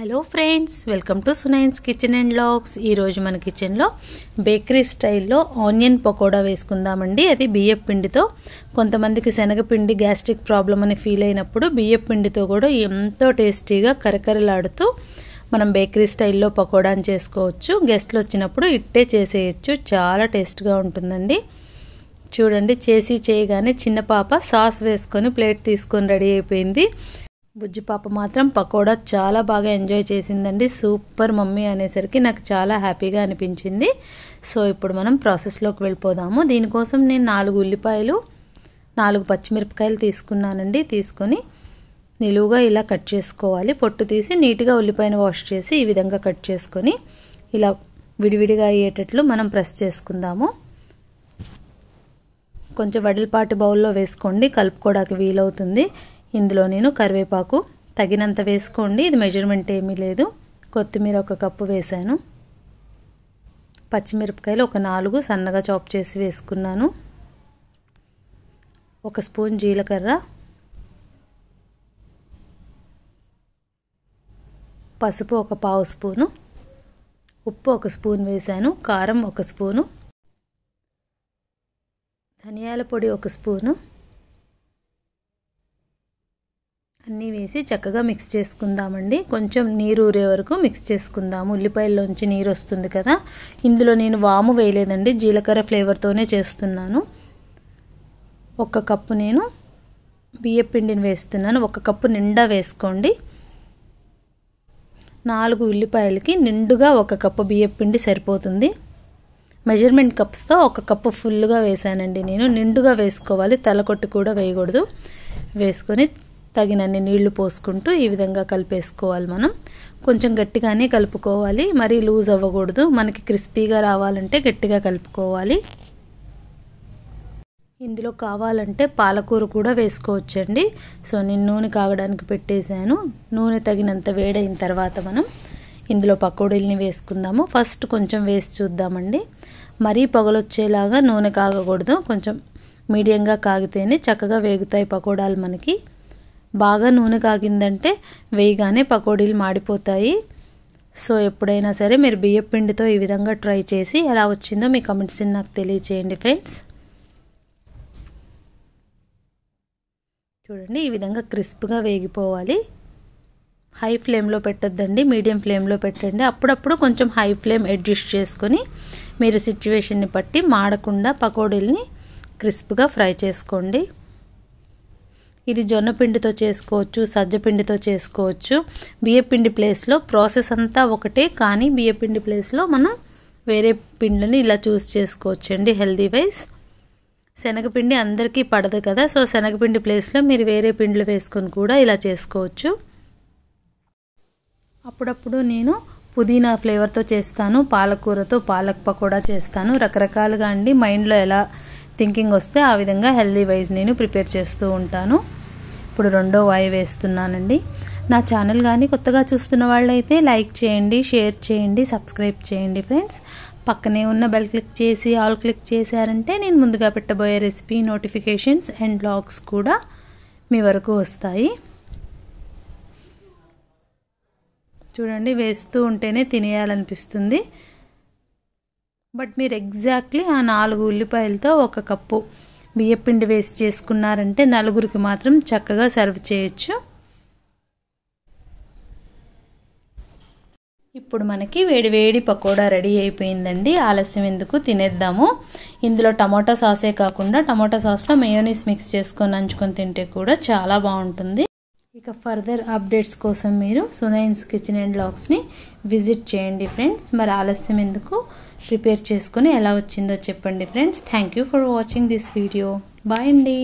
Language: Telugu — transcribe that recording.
hello friends welcome to Sunain's kitchen and blogs ఈరోజు మన కిచెన్లో బేకరీ స్టైల్లో ఆనియన్ పకోడా వేసుకుందామండి అది బియ్యపు పిండితో కొంతమందికి శనగపిండి గ్యాస్ట్రిక్ ప్రాబ్లం అని ఫీల్ అయినప్పుడు బియ్యపు పిండితో కూడా ఎంతో టేస్టీగా కరకరలాడుతూ మనం బేకరీ స్టైల్లో పకోడాని చేసుకోవచ్చు గెస్ట్లు వచ్చినప్పుడు ఇట్టే చేసేయచ్చు చాలా టేస్ట్గా ఉంటుందండి చూడండి చేసి చేయగానే చిన్న పాప సాస్ వేసుకొని ప్లేట్ తీసుకొని రెడీ అయిపోయింది బుజ్జి పాప మాత్రం పకోడా చాలా బాగా ఎంజాయ్ చేసిందండి సూపర్ మమ్మీ అనేసరికి నాకు చాలా హ్యాపీగా అనిపించింది సో ఇప్పుడు మనం ప్రాసెస్లోకి వెళ్ళిపోదాము దీనికోసం నేను నాలుగు ఉల్లిపాయలు నాలుగు పచ్చిమిరపకాయలు తీసుకున్నానండి తీసుకొని నిలువుగా ఇలా కట్ చేసుకోవాలి పొట్టు తీసి నీట్గా ఉల్లిపాయను వాష్ చేసి ఈ విధంగా కట్ చేసుకొని ఇలా విడివిడిగా అయ్యేటట్లు మనం ప్రెస్ చేసుకుందాము కొంచెం వడిలపాటి బౌల్లో వేసుకోండి కలుపుకోవడానికి వీలవుతుంది ఇందులో నేను కరివేపాకు తగినంత వేసుకోండి ఇది మెజర్మెంట్ ఏమీ లేదు కొత్తిమీర ఒక కప్పు వేశాను పచ్చిమిరపకాయలు ఒక నాలుగు సన్నగా చాప్ చేసి వేసుకున్నాను ఒక స్పూన్ జీలకర్ర పసుపు ఒక పావు స్పూను ఉప్పు ఒక స్పూన్ వేశాను కారం ఒక స్పూను ధనియాల పొడి ఒక స్పూను వేసి చక్కగా మిక్స్ చేసుకుందామండి కొంచెం నీరు ఊరే వరకు మిక్స్ చేసుకుందాము ఉల్లిపాయల్లోంచి నీరు వస్తుంది కదా ఇందులో నేను వాము వేయలేదండి జీలకర్ర ఫ్లేవర్తోనే చేస్తున్నాను ఒక కప్పు నేను బియ్యపిండిని వేస్తున్నాను ఒక కప్పు నిండా వేసుకోండి నాలుగు ఉల్లిపాయలకి నిండుగా ఒక కప్పు బియ్యపిండి సరిపోతుంది మెజర్మెంట్ కప్స్తో ఒక కప్పు ఫుల్గా వేసానండి నేను నిండుగా వేసుకోవాలి తలకొట్టు కూడా వేయకూడదు వేసుకొని తగినన్ని నీళ్లు పోసుకుంటూ ఈ విధంగా కలిపేసుకోవాలి మనం కొంచెం గట్టిగానే కలుపుకోవాలి మరీ లూజ్ అవ్వకూడదు మనకి క్రిస్పీగా రావాలంటే గట్టిగా కలుపుకోవాలి ఇందులో కావాలంటే పాలకూర కూడా వేసుకోవచ్చండి సో నేను నూనె కాగడానికి పెట్టేశాను నూనె తగినంత వేడైన తర్వాత మనం ఇందులో పకోడీల్ని వేసుకుందాము ఫస్ట్ కొంచెం వేసి చూద్దామండి మరీ పొగలొచ్చేలాగా నూనె కాగకూడదు కొంచెం మీడియంగా కాగితేనే చక్కగా వేగుతాయి పకోడాలు మనకి బాగా నూనె కాగిందంటే వేయగానే పకోడీలు మాడిపోతాయి సో ఎప్పుడైనా సరే మీరు బియ్య పిండితో ఈ విధంగా ట్రై చేసి ఎలా వచ్చిందో మీ కమెంట్స్ నాకు తెలియచేయండి ఫ్రెండ్స్ చూడండి ఈ విధంగా క్రిస్ప్గా వేగిపోవాలి హై ఫ్లేమ్లో పెట్టొద్దండి మీడియం ఫ్లేమ్లో పెట్టండి అప్పుడప్పుడు కొంచెం హై ఫ్లేమ్ అడ్జస్ట్ చేసుకొని మీరు సిచ్యువేషన్ని బట్టి మాడకుండా పకోడీల్ని క్రిస్ప్గా ఫ్రై చేసుకోండి ఇది జొన్న పిండితో చేసుకోవచ్చు సజ్జ పిండితో చేసుకోవచ్చు బియ్యపిండి ప్లేస్లో ప్రాసెస్ అంతా ఒకటే కానీ బియ్యపిండి ప్లేస్లో మనం వేరే పిండిని ఇలా చూస్ చేసుకోవచ్చు అండి హెల్దీ వైజ్ శనగపిండి అందరికీ పడదు కదా సో శనగపిండి ప్లేస్లో మీరు వేరే పిండిలు వేసుకొని కూడా ఇలా చేసుకోవచ్చు అప్పుడప్పుడు నేను పుదీనా ఫ్లేవర్తో చేస్తాను పాలకూరతో పాలక్ పకోడా చేస్తాను రకరకాలుగా అండి మైండ్లో ఎలా థింకింగ్ వస్తే ఆ విధంగా హెల్దీ వైజ్ నేను ప్రిపేర్ చేస్తూ ఉంటాను ఇప్పుడు రెండో వాయి వేస్తున్నానండి నా ఛానల్ కానీ కొత్తగా చూస్తున్న వాళ్ళైతే లైక్ చేయండి షేర్ చేయండి సబ్స్క్రైబ్ చేయండి ఫ్రెండ్స్ పక్కనే ఉన్న బెల్ క్లిక్ చేసి ఆల్ క్లిక్ చేశారంటే నేను ముందుగా పెట్టబోయే రెసిపీ నోటిఫికేషన్స్ అండ్ బ్లాగ్స్ కూడా మీ వరకు వస్తాయి చూడండి వేస్తూ ఉంటేనే తినేయాలనిపిస్తుంది బట్ మీరు ఎగ్జాక్ట్లీ ఆ నాలుగు ఉల్లిపాయలతో ఒక కప్పు బియ్యపిండి వేసి చేసుకున్నారంటే నలుగురికి మాత్రం చక్కగా సర్వ్ చేయొచ్చు ఇప్పుడు మనకి వేడి వేడి పకోడా రెడీ అయిపోయిందండి ఆలస్యం ఎందుకు తినేద్దాము ఇందులో టమాటా సాసే కాకుండా టమాటా సాస్లో మేయోనీస్ మిక్స్ చేసుకొని నంచుకొని తింటే కూడా చాలా బాగుంటుంది ఇక ఫర్దర్ అప్డేట్స్ కోసం మీరు సునైన్స్ కిచెన్ అండ్ బ్లాగ్స్ని విజిట్ చేయండి ఫ్రెండ్స్ మరి ఆలస్యం ఎందుకు ప్రిపేర్ చేసుకుని ఎలా వచ్చిందో చెప్పండి friends thank you for watching this video bye అండి